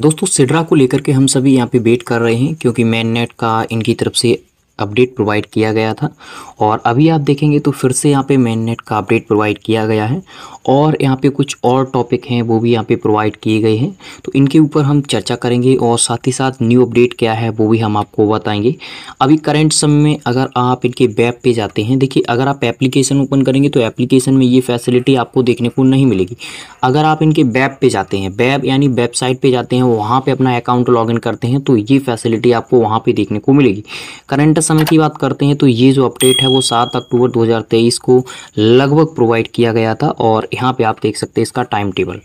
दोस्तों सिड्रा को लेकर के हम सभी यहाँ पे वेट कर रहे हैं क्योंकि मैन नेट का इनकी तरफ से अपडेट प्रोवाइड किया गया था और अभी आप देखेंगे तो फिर से यहाँ पे नेट का अपडेट प्रोवाइड किया गया है और यहाँ पे कुछ और टॉपिक हैं वो भी यहाँ पे प्रोवाइड किए गए हैं तो इनके ऊपर हम चर्चा करेंगे और साथ ही साथ न्यू अपडेट क्या है वो भी हम आपको बताएंगे अभी करेंट समय में अगर आप इनके वेब पे जाते हैं देखिए अगर आप एप्लीकेशन ओपन करेंगे तो एप्लीकेशन में ये फैसिलिटी आपको देखने को नहीं मिलेगी अगर आप इनके वेब पर जाते हैं वेब यानी वेबसाइट पर जाते हैं वहाँ पर अपना अकाउंट लॉग करते हैं तो ये फैसिलिटी आपको वहाँ पर देखने को मिलेगी करेंट समय की बात करते हैं तो ये जो अपडेट है वो सात अक्टूबर 2023 को लगभग प्रोवाइड किया गया था और यहाँ पे आप देख सकते हैं इसका टाइम टेबल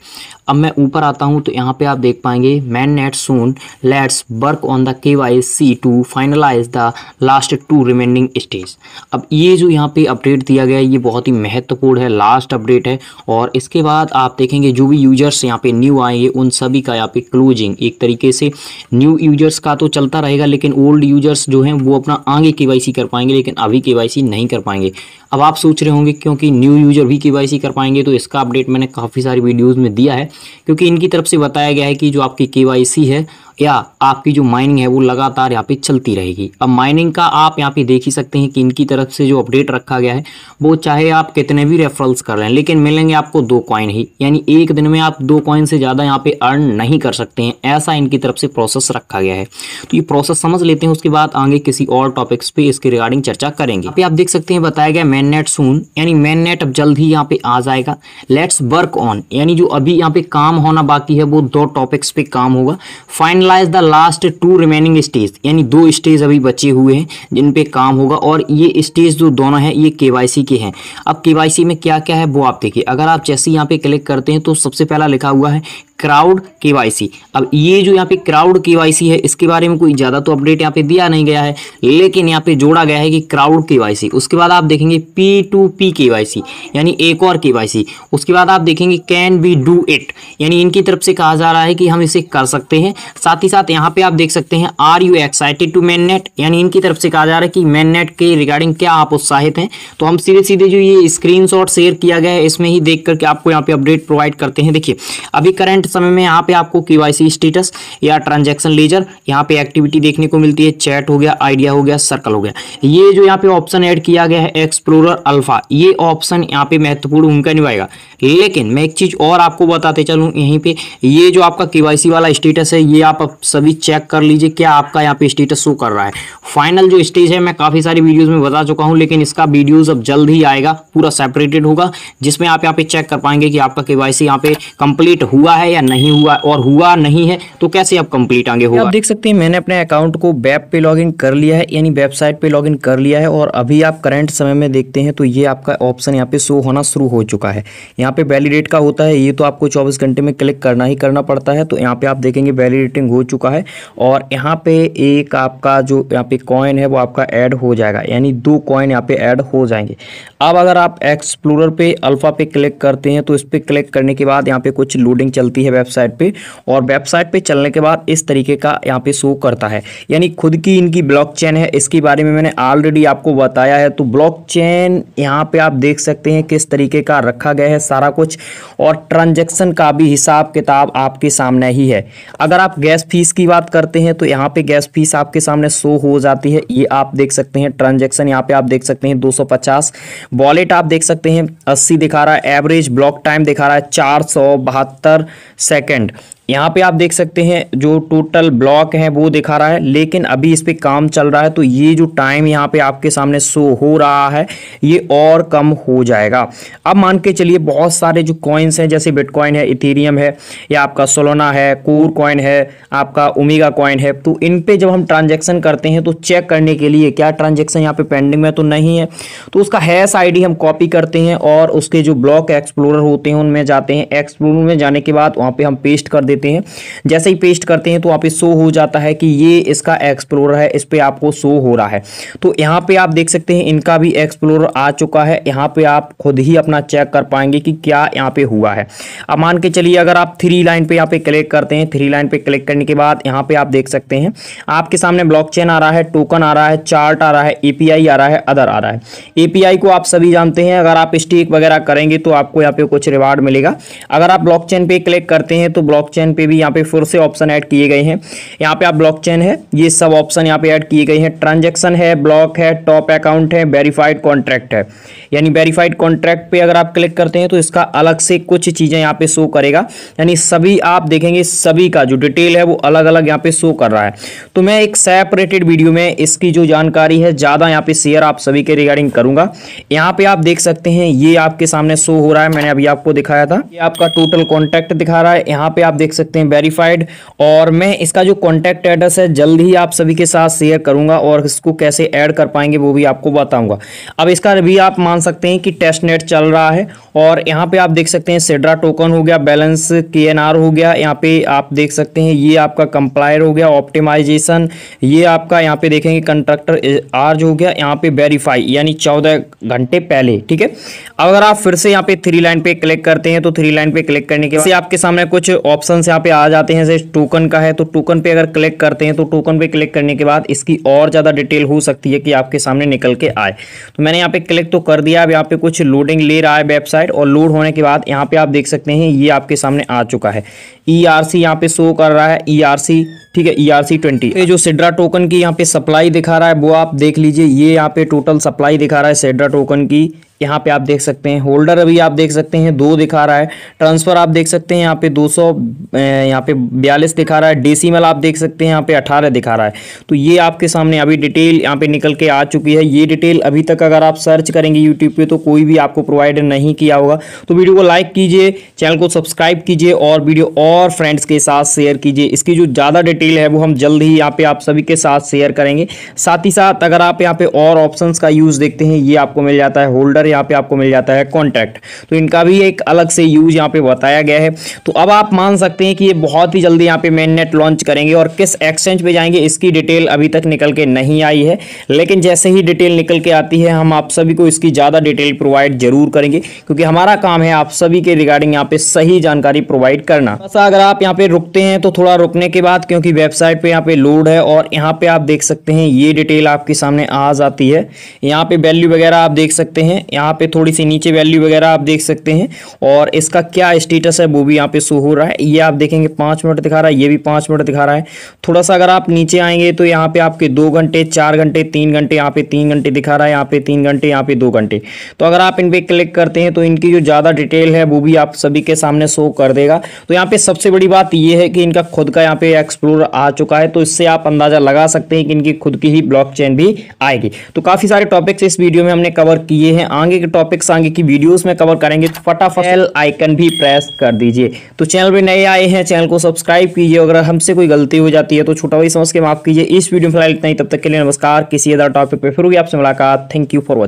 अब मैं ऊपर आता हूँ तो यहाँ पे आप देख पाएंगे mainnet soon let's work on the K Y C to finalize the last two remaining stage अब ये जो यहाँ पे अपडेट दिया गया है ये बहुत ही महत्वपूर्ण है लास्ट अपडेट है और इसके बाद आप देखेंगे जो भी यूजर्स यहाँ पे न्यू आएंगे उन सभी का यहाँ पे क्लोजिंग एक तरीके से न्यू यूजर्स का तो चलता रहेगा लेकिन ओल्ड यूजर्स जो हैं वो अपना आगे के कर पाएंगे लेकिन अभी के नहीं कर पाएंगे अब आप सोच रहे होंगे क्योंकि न्यू यूजर भी के कर पाएंगे तो इसका अपडेट मैंने काफ़ी सारी वीडियोज़ में दिया है क्योंकि इनकी तरफ से बताया गया है कि जो आपकी के है या आपकी जो माइनिंग है वो लगातार यहाँ पे चलती रहेगी अब माइनिंग का आप यहाँ पे देख ही सकते हैं कि इनकी तरफ से जो अपडेट रखा गया है वो चाहे आप कितने भी रेफरल्स कर रहे हैं लेकिन मिलेंगे आपको दो कॉइन ही यानी एक दिन में आप दो कॉइन से ज़्यादा यहाँ पे अर्न नहीं कर सकते हैं ऐसा इनकी तरफ से प्रोसेस रखा गया है तो ये प्रोसेस समझ लेते हैं उसके बाद आगे किसी और टॉपिक्स पे इसके रिगार्डिंग चर्चा करेंगे आप, देख सकते हैं बताया गया मेन नेट सून यानी मेन नेट अब जल्द ही यहाँ पे आ जाएगा लेट्स वर्क ऑन यानी जो अभी यहाँ पे काम होना बाकी है वो दो टॉपिक्स पे काम होगा finalize the last two remaining stage यानी दो स्टेज अभी बचे हुए हैं जिन पे काम होगा और ये स्टेज जो दोनों है ये के के हैं अब के में क्या क्या है वो आप देखिए अगर आप जैसे यहाँ पे क्लिक करते हैं तो सबसे पहला लिखा हुआ है क्राउड के अब ये जो यहाँ पे क्राउड के है इसके बारे में कोई ज़्यादा तो अपडेट यहाँ पे दिया नहीं गया है लेकिन यहाँ पे जोड़ा गया है कि क्राउड के उसके बाद आप देखेंगे पी टू पी के यानी एक और के उसके बाद आप देखेंगे कैन बी डू इट यानी इनकी तरफ से कहा जा रहा है कि हम इसे कर सकते हैं साथ ही साथ यहाँ पे आप देख सकते हैं are you excited to mainnet यानी इनकी तरफ से कहा जा रहा है कि मैन नेट के रिगार्डिंग क्या आप उत्साहित हैं तो हम सीधे सीधे जो ये स्क्रीन शेयर किया गया है इसमें ही देख करके आपको यहाँ पे अपडेट प्रोवाइड करते हैं देखिए अभी करंट करंट समय में यहाँ पे आपको के स्टेटस या ट्रांजेक्शन लेजर यहाँ पे एक्टिविटी देखने को मिलती है चैट हो गया आइडिया हो गया सर्कल हो गया ये जो यहाँ पे ऑप्शन ऐड किया गया है एक्सप्लोरर अल्फा ये ऑप्शन यहाँ पे महत्वपूर्ण भूमिका निभाएगा लेकिन मैं एक चीज और आपको बताते चलू यहीं पे ये जो आपका केवाईसी वाला स्टेटस है ये आप सभी चेक कर लीजिए क्या आपका यहाँ पे स्टेटस शो कर रहा है फाइनल जो स्टेज है मैं काफी सारी वीडियोज में बता चुका हूँ लेकिन इसका वीडियोज अब जल्द ही आएगा पूरा सेपरेटेड होगा जिसमें आप यहाँ पे चेक कर पाएंगे कि आपका केवाईसी यहाँ पे कंप्लीट हुआ है या नहीं हुआ और हुआ नहीं है तो कैसे अब कंप्लीट आगे होगा आप देख सकते हैं मैंने अपने अकाउंट को वेब पे लॉगिन कर लिया है यानी वेबसाइट पे लॉगिन कर लिया है और अभी आप करंट समय में देखते हैं तो ये आपका ऑप्शन यहाँ पे शो होना शुरू हो चुका है यहाँ पे वैलिडेट का होता है ये तो आपको चौबीस घंटे में क्लिक करना ही करना पड़ता है तो यहाँ पे आप देखेंगे वैलिडेटिंग हो चुका है और यहाँ पे एक आपका जो यहाँ पे कॉइन है वो आपका एड हो जाएगा यानी दो कॉइन यहाँ पे एड हो जाएंगे अब अगर आप एक्सप्लोर पे अल्फा पे क्लिक करते हैं तो इस पर क्लिक करने के बाद यहाँ पे कुछ लोडिंग चलती है है वेबसाइट पे और वेबसाइट पे चलने के बाद इस तरीके का यहाँ पे शो करता है यानी खुद की इनकी ब्लॉकचेन है इसके बारे में मैंने ऑलरेडी आपको बताया है तो ब्लॉकचेन यहाँ पे आप देख सकते हैं किस तरीके का रखा गया है सारा कुछ और ट्रांजेक्शन का भी हिसाब किताब आपके सामने ही है अगर आप गैस फीस की बात करते हैं तो यहाँ पे गैस फीस आपके सामने शो हो जाती है ये आप देख सकते हैं ट्रांजेक्शन यहाँ पे आप देख सकते हैं दो वॉलेट आप देख सकते हैं अस्सी दिखा रहा है एवरेज ब्लॉक टाइम दिखा रहा है चार सौ बहत्तर Second, यहाँ पे आप देख सकते हैं जो टोटल ब्लॉक है वो दिखा रहा है लेकिन अभी इस पर काम चल रहा है तो ये जो टाइम यहाँ पे आपके सामने शो हो रहा है ये और कम हो जाएगा अब मान के चलिए बहुत सारे जो कॉइन्स हैं जैसे बिटकॉइन है इथेरियम है या आपका सोलोना है कोर कॉइन है आपका ओमेगा कॉइन है तो इन पर जब हम ट्रांजेक्शन करते हैं तो चेक करने के लिए क्या ट्रांजेक्शन यहाँ पर पेंडिंग में तो नहीं है तो उसका हैश आई हम कॉपी करते हैं और उसके जो ब्लॉक एक्सप्लोर होते हैं उनमें जाते हैं एक्सप्लोर में जाने के बाद वहाँ पर हम पेस्ट कर देते देते हैं जैसे ही पेस्ट करते हैं तो आप शो हो जाता है कि ये इसका एक्सप्लोरर है इस पर आपको शो हो रहा है तो यहाँ पे आप देख सकते हैं इनका भी एक्सप्लोरर आ चुका है यहाँ पे आप खुद ही अपना चेक कर पाएंगे कि क्या यहाँ पे हुआ है अब मान के चलिए अगर आप थ्री लाइन पे यहाँ पे क्लिक करते हैं थ्री लाइन पे क्लिक करने के बाद यहाँ पे आप देख सकते हैं आपके सामने ब्लॉक आ रहा है टोकन आ रहा है चार्ट आ रहा है ए आ रहा है अदर आ रहा है ए को आप सभी जानते हैं अगर आप स्टेक वगैरह करेंगे तो आपको यहाँ पे कुछ रिवार्ड मिलेगा अगर आप ब्लॉकचेन पे क्लिक करते हैं तो ब्लॉक ब्लॉकचेन पे भी यहाँ पे फिर से ऑप्शन ऐड किए गए हैं यहाँ पे आप ब्लॉकचेन है ये सब ऑप्शन यहाँ पे ऐड किए गए हैं ट्रांजेक्शन है ब्लॉक है टॉप अकाउंट है वेरीफाइड कॉन्ट्रैक्ट है यानी वेरीफाइड कॉन्ट्रैक्ट पे अगर आप क्लिक करते हैं तो इसका अलग से कुछ चीज़ें यहाँ पे शो करेगा यानी सभी आप देखेंगे सभी का जो डिटेल है वो अलग अलग यहाँ पे शो कर रहा है तो मैं एक सेपरेटेड वीडियो में इसकी जो जानकारी है ज़्यादा यहाँ पे शेयर आप सभी के रिगार्डिंग करूँगा यहाँ पे आप देख सकते हैं ये आपके सामने शो हो रहा है मैंने अभी आपको दिखाया था ये आपका टोटल कॉन्ट्रैक्ट दिखा रहा है यहाँ पे आप देख सकते हैं वेरीफाइड और मैं इसका जो कॉन्टैक्ट एड्रेस है जल्द ही आप सभी के साथ शेयर करूंगा और इसको कैसे ऐड कर पाएंगे वो भी आपको बताऊंगा अब इसका भी आप मान सकते हैं कि टेस्ट नेट चल रहा है और यहाँ पे आप देख सकते हैं सेड्रा टोकन हो गया बैलेंस के हो गया यहाँ पे आप देख सकते हैं ये आपका कंप्लायर हो गया ऑप्टिमाइजेशन ये आपका यहाँ पे देखेंगे कंट्रक्टर आर्ज हो गया यहाँ पे वेरीफाई यानी चौदह घंटे पहले ठीक है अगर आप फिर से यहाँ पे थ्री लाइन पे क्लिक करते हैं तो थ्री लाइन पे क्लिक करने के बाद आपके सामने कुछ ऑप्शन ऑप्शंस यहाँ पे आ जाते हैं जैसे टोकन का है तो टोकन पे अगर क्लिक करते हैं तो टोकन पे क्लिक करने के बाद इसकी और ज़्यादा डिटेल हो सकती है कि आपके सामने निकल के आए तो मैंने यहाँ पे क्लिक तो कर दिया अब यहाँ पे कुछ लोडिंग ले रहा है वेबसाइट और लोड होने के बाद यहाँ पे आप देख सकते हैं ये आपके सामने आ चुका है ई आर सी यहाँ पे शो कर रहा है ई आर सी ठीक है ई आर सी ट्वेंटी ये जो सिड्रा टोकन की यहाँ पे सप्लाई दिखा रहा है वो आप देख लीजिए ये यहाँ पे टोटल सप्लाई दिखा रहा है सिड्रा टोकन की यहाँ पे आप देख सकते हैं होल्डर अभी आप देख सकते हैं दो दिखा रहा है ट्रांसफ़र आप देख सकते हैं यहाँ पे 200 सौ यहाँ पे बयालीस दिखा रहा है डेसीमल आप देख सकते हैं यहाँ पे अठारह दिखा रहा है तो ये आपके सामने अभी डिटेल यहाँ पे निकल के आ चुकी है ये डिटेल अभी तक अगर आप सर्च करेंगे यूट्यूब पर तो कोई भी आपको प्रोवाइड नहीं किया होगा तो वीडियो को लाइक कीजिए चैनल को सब्सक्राइब कीजिए और वीडियो और फ्रेंड्स के साथ शेयर कीजिए इसकी जो ज़्यादा डिटेल है वो हम जल्द ही यहाँ पर आप सभी के साथ शेयर करेंगे साथ ही साथ अगर आप यहाँ पर और ऑप्शन का यूज़ देखते हैं ये आपको मिल जाता है होल्डर अंदर यहाँ पे आपको मिल जाता है कॉन्ट्रैक्ट तो इनका भी एक अलग से यूज यहाँ पे बताया गया है तो अब आप मान सकते हैं कि ये बहुत ही जल्दी यहाँ पे मेन नेट लॉन्च करेंगे और किस एक्सचेंज पे जाएंगे इसकी डिटेल अभी तक निकल के नहीं आई है लेकिन जैसे ही डिटेल निकल के आती है हम आप सभी को इसकी ज़्यादा डिटेल प्रोवाइड जरूर करेंगे क्योंकि हमारा काम है आप सभी के रिगार्डिंग यहाँ पे सही जानकारी प्रोवाइड करना बस अगर आप यहाँ पे रुकते हैं तो थोड़ा रुकने के बाद क्योंकि वेबसाइट पर यहाँ पे लोड है और यहाँ पे आप देख सकते हैं ये डिटेल आपके सामने आ जाती है यहाँ पे वैल्यू वगैरह आप देख सकते हैं यहाँ पे थोड़ी सी नीचे वैल्यू वगैरह आप देख सकते हैं और इसका क्या स्टेटस है वो भी यहाँ पे शो हो रहा है ये आप देखेंगे पाँच मिनट दिखा रहा है ये भी पाँच मिनट दिखा रहा है थोड़ा सा अगर आप नीचे आएंगे तो यहाँ पे आपके दो घंटे चार घंटे तीन घंटे यहाँ पे तीन घंटे दिखा रहा है यहाँ पे तीन घंटे यहाँ पे दो घंटे तो अगर आप इन पर क्लिक करते हैं तो इनकी जो ज़्यादा डिटेल है वो भी आप सभी के सामने शो कर देगा तो यहाँ पे सबसे बड़ी बात यह है कि इनका खुद का यहाँ पे एक्सप्लोर आ चुका है तो इससे आप अंदाजा लगा सकते हैं कि इनकी खुद की ही ब्लॉक भी आएगी तो काफ़ी सारे टॉपिक्स इस वीडियो में हमने कवर किए हैं आगे के टॉपिक्स आगे की वीडियोस में कवर करेंगे तो फटाफट एल आइकन भी प्रेस कर दीजिए तो चैनल पर नए आए हैं चैनल को सब्सक्राइब कीजिए अगर हमसे कोई गलती हो जाती है तो छोटा भाई समझ के माफ कीजिए इस वीडियो में फिलहाल इतना ही तब तक के लिए नमस्कार किसी अदर टॉपिक पर फिर भी आपसे मुलाकात थैंक यू फॉर